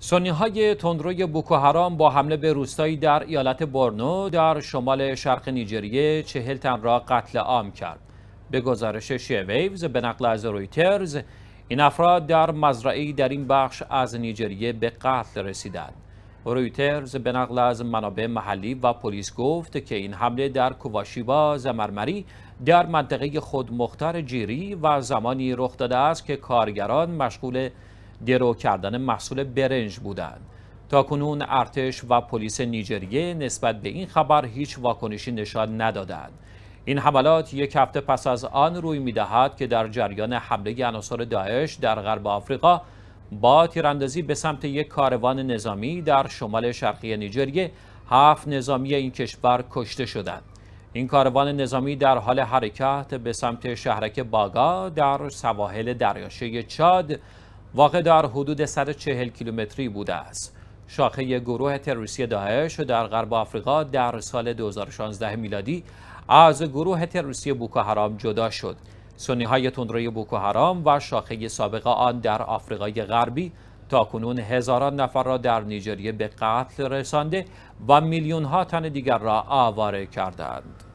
سنی های تندروی بوکو با حمله به روستایی در ایالت برنو در شمال شرق نیجریه چهل تن را قتل عام کرد. به گزارش شیویوز به نقل از رویترز این افراد در مزرعی در این بخش از نیجریه به قتل رسیدند. رویترز به نقل از منابع محلی و پلیس گفت که این حمله در کوواشیبا زمرمری در منطقه خودمختار جیری و زمانی رخ داده است که کارگران مشغول گرو کردن محصول برنج بودند. تا کنون ارتش و پلیس نیجریه نسبت به این خبر هیچ واکنشی نشان ندادند. این حملات یک هفته پس از آن روی میدهد که در جریان حمله عناصر داعش در غرب آفریقا با تیراندازی به سمت یک کاروان نظامی در شمال شرقی نیجریه هفت نظامی این کشور کشته شدند. این کاروان نظامی در حال حرکت به سمت شهرک باگا در سواحل دریاچه چاد واقع در حدود 140 کیلومتری بوده است. شاخه گروه تروریستی داعش در غرب آفریقا در سال 2016 میلادی از گروه تروریستی بوکو حرام جدا شد. سنی های تندروی بوکو حرام و شاخه سابق آن در آفریقای غربی تا کنون هزاران نفر را در نیجریه به قتل رسانده و میلیون ها تن دیگر را آواره کردند.